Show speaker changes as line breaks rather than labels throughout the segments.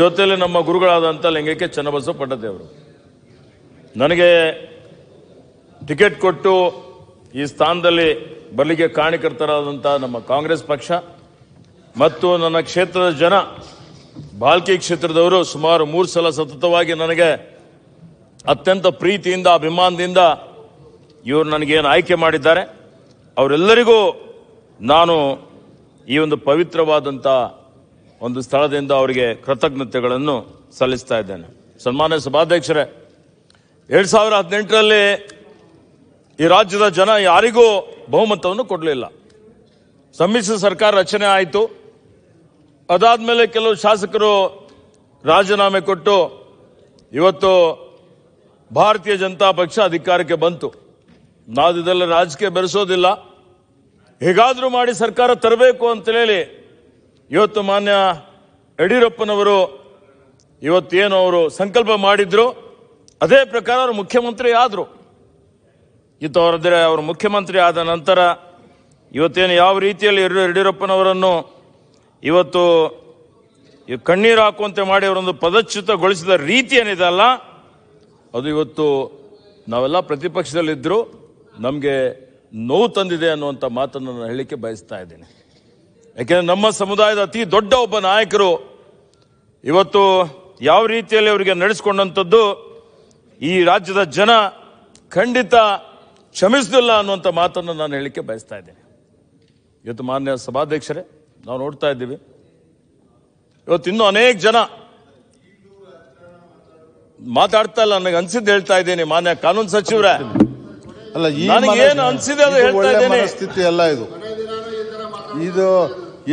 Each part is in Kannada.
ಜೊತೆಯಲ್ಲಿ ನಮ್ಮ ಗುರುಗಳಾದಂಥ ಲಿಂಗಕ್ಕೆ ಚನ್ನಬಸವ ಪಟ್ಟದೇವರು ನನಗೆ ಟಿಕೆಟ್ ಕೊಟ್ಟು ಈ ಸ್ಥಾನದಲ್ಲಿ ಬರಲಿಕ್ಕೆ ಕಾರಣಕರ್ತರಾದಂಥ ನಮ್ಮ ಕಾಂಗ್ರೆಸ್ ಪಕ್ಷ ಮತ್ತು ನನ್ನ ಕ್ಷೇತ್ರದ ಜನ ಬಾಲ್ಕಿ ಕ್ಷೇತ್ರದವರು ಸುಮಾರು ಮೂರು ಸಲ ಸತತವಾಗಿ ನನಗೆ ಅತ್ಯಂತ ಪ್ರೀತಿಯಿಂದ ಅಭಿಮಾನದಿಂದ ಇವರು ನನಗೇನು ಆಯ್ಕೆ ಮಾಡಿದ್ದಾರೆ ಅವರೆಲ್ಲರಿಗೂ ನಾನು ಈ ಒಂದು ಪವಿತ್ರವಾದಂಥ ಒಂದು ಸ್ಥಳದಿಂದ ಅವರಿಗೆ ಕೃತಜ್ಞತೆಗಳನ್ನು ಸಲ್ಲಿಸ್ತಾ ಇದ್ದೇನೆ ಸನ್ಮಾನ್ಯ ಸಭಾಧ್ಯಕ್ಷರೇ ಎರಡು ಸಾವಿರ ಹದಿನೆಂಟರಲ್ಲಿ ಈ ರಾಜ್ಯದ ಜನ ಯಾರಿಗೂ ಬಹುಮತವನ್ನು ಕೊಡಲಿಲ್ಲ ಸಮ್ಮಿಶ್ರ ಸರ್ಕಾರ ರಚನೆ ಆಯಿತು ಅದಾದ ಮೇಲೆ ಕೆಲವು ಶಾಸಕರು ರಾಜೀನಾಮೆ ಕೊಟ್ಟು ಇವತ್ತು ಭಾರತೀಯ ಜನತಾ ಪಕ್ಷ ಅಧಿಕಾರಕ್ಕೆ ಬಂತು ನಾವು ಇದೆಲ್ಲ ರಾಜಕೀಯ ಬೆರೆಸೋದಿಲ್ಲ ಹೇಗಾದರೂ ಮಾಡಿ ಸರ್ಕಾರ ತರಬೇಕು ಅಂತ ಹೇಳಿ ಇವತ್ತು ಮಾನ್ಯ ಯಡಿಯೂರಪ್ಪನವರು ಇವತ್ತೇನು ಅವರು ಸಂಕಲ್ಪ ಮಾಡಿದ್ರು ಅದೇ ಪ್ರಕಾರ ಅವರು ಮುಖ್ಯಮಂತ್ರಿ ಆದರು ಇತ್ತು ಅವರದ್ರೆ ಅವರು ಮುಖ್ಯಮಂತ್ರಿ ಆದ ನಂತರ ಇವತ್ತೇನು ಯಾವ ರೀತಿಯಲ್ಲಿ ಯಡಿಯೂರಪ್ಪನವರನ್ನು ಇವತ್ತು ಕಣ್ಣೀರು ಹಾಕುವಂತೆ ಮಾಡಿ ಅವರೊಂದು ಪದಚ್ಯುತಗೊಳಿಸಿದ ರೀತಿ ಏನಿದೆ ಅಲ್ಲ ಅದು ಇವತ್ತು ನಾವೆಲ್ಲ ಪ್ರತಿಪಕ್ಷದಲ್ಲಿದ್ದರೂ ನಮಗೆ ನೋವು ತಂದಿದೆ ಅನ್ನುವಂಥ ಮಾತನ್ನು ನಾನು ಹೇಳಲಿಕ್ಕೆ ಬಯಸ್ತಾ ಇದ್ದೇನೆ ಯಾಕೆಂದ್ರೆ ನಮ್ಮ ಸಮುದಾಯದ ಅತಿ ದೊಡ್ಡ ಒಬ್ಬ ನಾಯಕರು ಇವತ್ತು ಯಾವ ರೀತಿಯಲ್ಲಿ ಅವರಿಗೆ ನಡೆಸ್ಕೊಂಡಂಥದ್ದು ಈ ರಾಜ್ಯದ ಜನ ಖಂಡಿತ ಕ್ಷಮಿಸಲಿಲ್ಲ ಅನ್ನುವಂಥ ಮಾತನ್ನು ನಾನು ಹೇಳಲಿಕ್ಕೆ ಬಯಸ್ತಾ ಇದ್ದೇನೆ ಇವತ್ತು ಮಾನ್ಯ ಸಭಾಧ್ಯಕ್ಷರೇ ನಾವು ನೋಡ್ತಾ ಇದ್ದೀವಿ ಇವತ್ತು ಇನ್ನೂ ಅನೇಕ ಜನ ಮಾತಾಡ್ತಾ ಇಲ್ಲ ನನಗೆ ಅನ್ಸಿದ್ದು ಹೇಳ್ತಾ ಇದ್ದೀನಿ ಮಾನ್ಯ ಕಾನೂನು ಸಚಿವರೇ ನನಗೇನು ಅನ್ಸಿದೆ ಅದು ಹೇಳ್ತಾ
ಸ್ಥಿತಿ ಅಲ್ಲ ಇದು ಇದು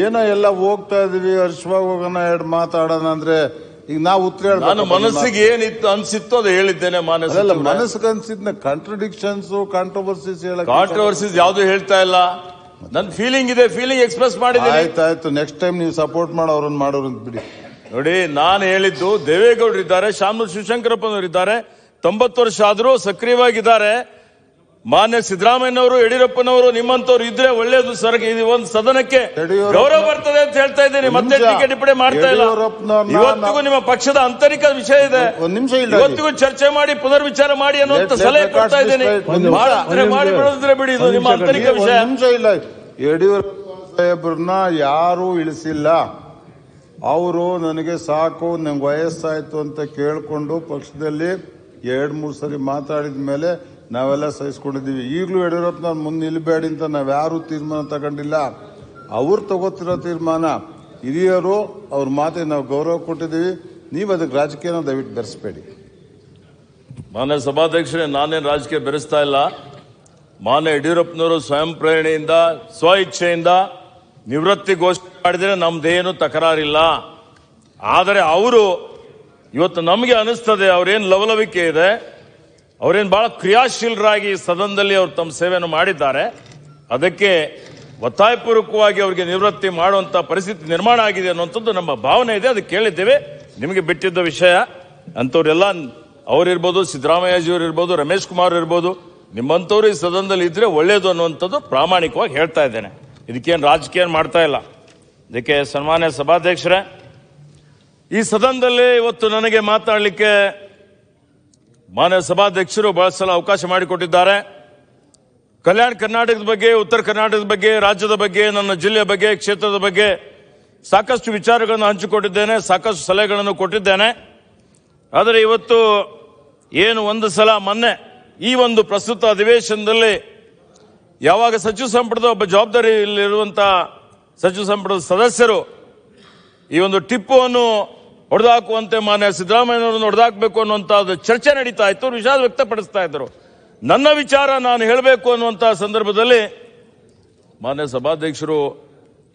ಏನೋ ಎಲ್ಲ ಹೋಗ್ತಾ ಇದೀವಿ ಹರ್ಷವಾಗಿ ಹೋಗೋಣ ಎರಡು ಮಾತಾಡೋಣ ಅಂದ್ರೆ ಈಗ ನಾವು ಉತ್ತರ ನಾನು ಮನಸ್ಸಿಗೆ
ಏನಿತ್ತು ಅನ್ಸಿತ್ತು ಅದು ಹೇಳಿದ್ದೇನೆ ಮನಸ್ಸಿಗೆ
ಅನ್ಸಿದ್ನ ಕಾಂಟ್ರಡಿಕ್ಷನ್ಸ್ ಕಾಂಟ್ರವರ್ಸೀಸ್ ಹೇಳ ಕಾಂಟ್ರವರ್ಸೀಸ್ ಯಾವ್ದು
ಹೇಳ್ತಾ ಇಲ್ಲ ನನ್ ಫೀಲಿಂಗ್ ಇದೆ ಫೀಲಿಂಗ್ ಎಕ್ಸ್ಪ್ರೆಸ್ ಮಾಡಿದ್ರೆ
ಆಯ್ತಾಯ್ತು ನೆಕ್ಸ್ಟ್ ಟೈಮ್ ನೀವು ಸಪೋರ್ಟ್ ಮಾಡೋ ಅವ್ರನ್ನ ಮಾಡೋರು ಅಂತ ಬಿಡಿ
ನೋಡಿ ನಾನು ಹೇಳಿದ್ದು ದೇವೇಗೌಡರು ಇದ್ದಾರೆ ಶಾಮೂರ್ ಶಿವಶಂಕರಪ್ಪನವರು ಇದ್ದಾರೆ ತೊಂಬತ್ತು ವರ್ಷ ಆದರೂ ಸಕ್ರಿಯವಾಗಿದ್ದಾರೆ ಮಾನ್ಯ ಸಿದ್ದರಾಮಯ್ಯನವರು ಯಡಿಯೂರಪ್ಪನವರು ನಿಮ್ಮಂತವ್ರು ಇದ್ರೆ ಒಳ್ಳೇದು ಸರ್ ಇದು ಒಂದು ಸದನಕ್ಕೆ ಗೌರವ ಬರ್ತದೆ ಅಂತ ಹೇಳ್ತಾ ಇದ್ದೀನಿ ಮತ್ತೆ ಟಿಕೆಟ್ ಇಪ್ಪಡೆ ಮಾಡ್ತಾ ಇಲ್ಲ ಇವತ್ತಿಗೂ ನಿಮ್ಮ ಪಕ್ಷದ ಆಂತರಿಕ ವಿಷಯ ಇದೆ ಇವತ್ತಿಗೂ ಚರ್ಚೆ ಮಾಡಿ ಪುನರ್ವಿಚಾರ ಮಾಡಿ ಅನ್ನುವಂತ ಸಲಹೆ ಕೊಡ್ತಾ ಇದ್ದೀನಿ ಮಾಡಿ ಬಿಡೋದ್ರೆ ಬಿಡಿ ಇದು ನಿಮ್ಮ ಆಂತರಿಕ ವಿಷಯ
ಇಲ್ಲ ಯಡಿಯೂರಪ್ಪ ಸಾಹೇಬ್ರನ್ನ ಯಾರು ಇಳಿಸಿಲ್ಲ ಅವರು ನನಗೆ ಸಾಕು ನಂಗೆ ವಯಸ್ಸಾಯ್ತು ಅಂತ ಕೇಳಿಕೊಂಡು ಪಕ್ಷದಲ್ಲಿ ಎರಡು ಮೂರು ಸರಿ ಮಾತಾಡಿದ ಮೇಲೆ ನಾವೆಲ್ಲ ಸಹಿಸ್ಕೊಂಡಿದ್ದೀವಿ ಈಗಲೂ ಯಡಿಯೂರಪ್ಪನ ಮುಂದೆ ನಿಲ್ಲಬೇಡಿ ಅಂತ ನಾವು ಯಾರು ತೀರ್ಮಾನ ತಗೊಂಡಿಲ್ಲ ಅವರು ತಗೋತಿರೋ ತೀರ್ಮಾನ ಹಿರಿಯರು ಅವ್ರ ಮಾತಿಗೆ ನಾವು ಗೌರವ ಕೊಟ್ಟಿದ್ದೀವಿ ನೀವು ಅದಕ್ಕೆ ರಾಜಕೀಯನ ದಯವಿಟ್ಟು ಬೆರೆಸಬೇಡಿ
ಮಾನ್ಯ ಸಭಾಧ್ಯಕ್ಷರೇ ನಾನೇನು ರಾಜಕೀಯ ಬೆರೆಸ್ತಾ ಇಲ್ಲ ಮಾನ್ಯ ಯಡಿಯೂರಪ್ಪನವರು ಸ್ವಯಂ ಪ್ರೇರಣೆಯಿಂದ ಸ್ವ ಇಚ್ಛೆಯಿಂದ ನಿವೃತ್ತಿ ಘೋಷಣೆ ಮಾಡಿದರೆ ನಮ್ದೇನು ತಕರಾರಿಲ್ಲ ಆದರೆ ಅವರು ಇವತ್ತು ನಮಗೆ ಅನಿಸ್ತದೆ ಅವ್ರೇನು ಲವಲವಿಕೆ ಇದೆ ಅವರೇನು ಬಹಳ ಕ್ರಿಯಾಶೀಲರಾಗಿ ಸದನದಲ್ಲಿ ಅವರು ತಮ್ಮ ಸೇವೆಯನ್ನು ಮಾಡಿದ್ದಾರೆ ಅದಕ್ಕೆ ಒತ್ತಾಯಪೂರ್ವಕವಾಗಿ ಅವರಿಗೆ ನಿವೃತ್ತಿ ಮಾಡುವಂಥ ಪರಿಸ್ಥಿತಿ ನಿರ್ಮಾಣ ಆಗಿದೆ ಅನ್ನುವಂಥದ್ದು ನಮ್ಮ ಭಾವನೆ ಇದೆ ಅದು ಕೇಳಿದ್ದೇವೆ ನಿಮಗೆ ಬಿಟ್ಟಿದ್ದ ವಿಷಯ ಅಂಥವರೆಲ್ಲ ಅವರಿರ್ಬೋದು ಅವರು ಇರ್ಬೋದು ರಮೇಶ್ ಕುಮಾರ್ ಇರ್ಬೋದು ನಿಮ್ಮಂಥವ್ರು ಈ ಸದನದಲ್ಲಿ ಇದ್ದರೆ ಒಳ್ಳೆಯದು ಅನ್ನುವಂಥದ್ದು ಪ್ರಾಮಾಣಿಕವಾಗಿ ಹೇಳ್ತಾ ಇದ್ದೇನೆ ಇದಕ್ಕೇನು ರಾಜಕೀಯ ಮಾಡ್ತಾ ಇಲ್ಲ ಇದಕ್ಕೆ ಸನ್ಮಾನ್ಯ ಸಭಾಧ್ಯಕ್ಷರೇ ಈ ಸದನದಲ್ಲಿ ಇವತ್ತು ನನಗೆ ಮಾತಾಡಲಿಕ್ಕೆ ಮಾನ್ಯ ಸಭಾಧ್ಯಕ್ಷರು ಬಹಳ ಸಲ ಅವಕಾಶ ಮಾಡಿಕೊಟ್ಟಿದ್ದಾರೆ ಕಲ್ಯಾಣ ಕರ್ನಾಟಕದ ಬಗ್ಗೆ ಉತ್ತರ ಕರ್ನಾಟಕದ ಬಗ್ಗೆ ರಾಜ್ಯದ ಬಗ್ಗೆ ನನ್ನ ಜಿಲ್ಲೆಯ ಬಗ್ಗೆ ಕ್ಷೇತ್ರದ ಬಗ್ಗೆ ಸಾಕಷ್ಟು ವಿಚಾರಗಳನ್ನು ಹಂಚಿಕೊಟ್ಟಿದ್ದೇನೆ ಸಾಕಷ್ಟು ಸಲಹೆಗಳನ್ನು ಕೊಟ್ಟಿದ್ದೇನೆ ಆದರೆ ಇವತ್ತು ಏನು ಒಂದು ಸಲ ಮೊನ್ನೆ ಈ ಒಂದು ಪ್ರಸ್ತುತ ಅಧಿವೇಶನದಲ್ಲಿ ಯಾವಾಗ ಸಚಿವ ಸಂಪುಟದ ಒಬ್ಬ ಜವಾಬ್ದಾರಿಯಲ್ಲಿರುವಂಥ ಸಚಿವ ಸಂಪುಟದ ಸದಸ್ಯರು ಈ ಒಂದು ಟಿಪ್ಪುವನ್ನು ಹೊಡೆದಾಕುವಂತೆ ಮಾನ್ಯ ಸಿದ್ದರಾಮಯ್ಯವರನ್ನು ಹೊಡೆದಾಕಬೇಕು ಅನ್ನುವಂಥದ್ದು ಚರ್ಚೆ ನಡೀತಾ ಇತ್ತು ಅವರು ವಿಷಾದ ವ್ಯಕ್ತಪಡಿಸ್ತಾ ಇದ್ದರು ನನ್ನ ವಿಚಾರ ನಾನು ಹೇಳಬೇಕು ಅನ್ನುವಂಥ ಸಂದರ್ಭದಲ್ಲಿ ಮಾನ್ಯ ಸಭಾಧ್ಯಕ್ಷರು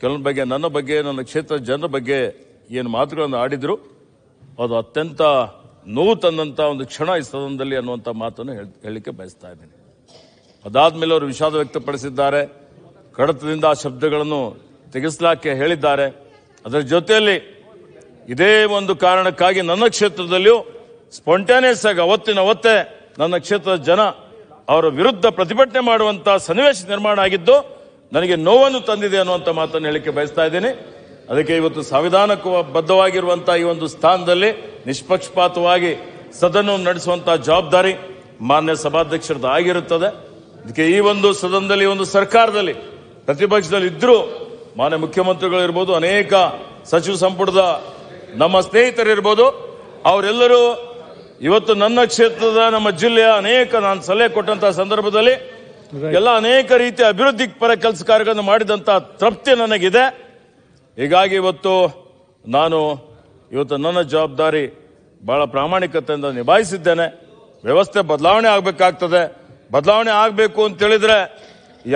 ಕೆಲವೊಂದು ಬಗ್ಗೆ ನನ್ನ ಬಗ್ಗೆ ನನ್ನ ಕ್ಷೇತ್ರ ಜನರ ಬಗ್ಗೆ ಏನು ಮಾತುಗಳನ್ನು ಆಡಿದ್ರು ಅದು ಅತ್ಯಂತ ನೋವು ತಂದಂಥ ಒಂದು ಕ್ಷಣ ಈ ಸದನದಲ್ಲಿ ಅನ್ನುವಂಥ ಮಾತನ್ನು ಹೇಳಲಿಕ್ಕೆ ಬಯಸ್ತಾ ಇದ್ದೀನಿ ಅದಾದ್ಮೇಲೆ ಅವರು ವಿಷಾದ ವ್ಯಕ್ತಪಡಿಸಿದ್ದಾರೆ ಕಡತದಿಂದ ಆ ಶಬ್ದಗಳನ್ನು ತೆಗೆಸಲಾಕೆ ಹೇಳಿದ್ದಾರೆ ಅದರ ಜೊತೆಯಲ್ಲಿ ಇದೇ ಒಂದು ಕಾರಣಕ್ಕಾಗಿ ನನ್ನ ಕ್ಷೇತ್ರದಲ್ಲಿಯೂ ಸ್ಪಾಂಟೇನಿಯಸ್ ಆಗಿ ಅವತ್ತಿನ ಅವತ್ತೇ ನನ್ನ ಕ್ಷೇತ್ರದ ಜನ ಅವರ ವಿರುದ್ಧ ಪ್ರತಿಭಟನೆ ಮಾಡುವಂತಹ ಸನ್ನಿವೇಶ ನಿರ್ಮಾಣ ಆಗಿದ್ದು ನನಗೆ ನೋವನ್ನು ತಂದಿದೆ ಅನ್ನುವಂಥ ಮಾತನ್ನು ಹೇಳಿಕೆ ಬಯಸ್ತಾ ಇದ್ದೀನಿ ಅದಕ್ಕೆ ಇವತ್ತು ಸಂವಿಧಾನಕ್ಕೂ ಬದ್ಧವಾಗಿರುವಂತಹ ಈ ಒಂದು ಸ್ಥಾನದಲ್ಲಿ ನಿಷ್ಪಕ್ಷಪಾತವಾಗಿ ಸದನವನ್ನು ನಡೆಸುವಂತಹ ಜವಾಬ್ದಾರಿ ಮಾನ್ಯ ಸಭಾಧ್ಯಕ್ಷರದ್ದು ಆಗಿರುತ್ತದೆ ಅದಕ್ಕೆ ಈ ಒಂದು ಸದನದಲ್ಲಿ ಒಂದು ಸರ್ಕಾರದಲ್ಲಿ ಪ್ರತಿಪಕ್ಷದಲ್ಲಿ ಇದ್ರೂ ಮಾನ್ಯ ಮುಖ್ಯಮಂತ್ರಿಗಳು ಇರ್ಬೋದು ಅನೇಕ ಸಚಿವ ಸಂಪುಟದ ನಮ್ಮ ಸ್ನೇಹಿತರಿರ್ಬೋದು ಅವರೆಲ್ಲರೂ ಇವತ್ತು ನನ್ನ ಕ್ಷೇತ್ರದ ನಮ್ಮ ಜಿಲ್ಲೆಯ ಅನೇಕ ನಾನು ಸಲಹೆ ಕೊಟ್ಟಂತಹ ಸಂದರ್ಭದಲ್ಲಿ ಎಲ್ಲ ಅನೇಕ ರೀತಿಯ ಅಭಿವೃದ್ಧಿ ಪರ ಕೆಲಸ ಕಾರ್ಯಗಳನ್ನು ಮಾಡಿದಂತಹ ತೃಪ್ತಿ ನನಗಿದೆ ಹೀಗಾಗಿ ಇವತ್ತು ನಾನು ಇವತ್ತು ನನ್ನ ಜವಾಬ್ದಾರಿ ಬಹಳ ಪ್ರಾಮಾಣಿಕತೆಯಿಂದ ನಿಭಾಯಿಸಿದ್ದೇನೆ ವ್ಯವಸ್ಥೆ ಬದಲಾವಣೆ ಆಗಬೇಕಾಗ್ತದೆ ಬದಲಾವಣೆ ಆಗಬೇಕು ಅಂತ ಹೇಳಿದ್ರೆ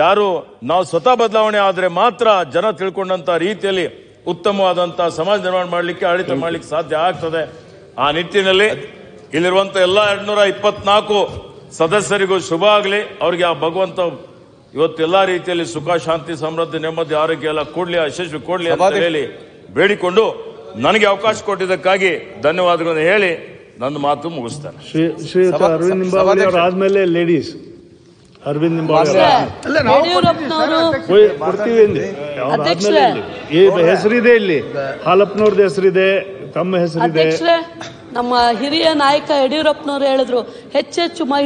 ಯಾರು ನಾವು ಸ್ವತಃ ಬದಲಾವಣೆ ಆದರೆ ಮಾತ್ರ ಜನ ತಿಳ್ಕೊಂಡಂತ ರೀತಿಯಲ್ಲಿ ಉತ್ತಮವಾದಂಥ ಸಮಾಜ ನಿರ್ಮಾಣ ಮಾಡಲಿಕ್ಕೆ ಆಡಳಿತ ಮಾಡಲಿಕ್ಕೆ ಸಾಧ್ಯ ಆಗ್ತದೆ ಆ ನಿಟ್ಟಿನಲ್ಲಿ ಇಲ್ಲಿರುವಂಥ ಎಲ್ಲ ಎರಡ್ನೂರ ಇಪ್ಪತ್ನಾಲ್ಕು ಸದಸ್ಯರಿಗೂ ಶುಭ ಆಗಲಿ ಅವರಿಗೆ ಆ ಭಗವಂತ ಇವತ್ತು ಎಲ್ಲಾ ರೀತಿಯಲ್ಲಿ ಸುಖ ಶಾಂತಿ ಸಮೃದ್ಧಿ ನೆಮ್ಮದಿ ಆರೋಗ್ಯ ಎಲ್ಲ ಕೊಡ್ಲಿ ಯಶಸ್ವಿ ಕೊಡ್ಲಿ ಅಂತ ಹೇಳಿ ಬೇಡಿಕೊಂಡು ನನಗೆ ಅವಕಾಶ ಕೊಟ್ಟಿದ್ದಕ್ಕಾಗಿ ಧನ್ಯವಾದಗಳನ್ನು ಹೇಳಿ ನನ್ನ ಮಾತು ಮುಗಿಸ್ತಾನೆ ಶ್ರೀ ಶ್ರೀ ಲೇಡೀಸ್ ಅರವಿಂದ್ ನಿಂಬಾಳ್ಕರ್ತೀವಿ ಹೆಸರಿದೆ ಇಲ್ಲಿ ಹಾಲಪ್ಪನವ್ರದ್ದು ಹೆಸರಿದೆ ತಮ್ಮ ಹೆಸರಿದೆ ನಮ್ಮ ಹಿರಿಯ ನಾಯಕ ಯಡಿಯೂರಪ್ಪನವ್ರು ಹೇಳಿದ್ರು ಹೆಚ್ಚೆಚ್ಚು ಮಹಿ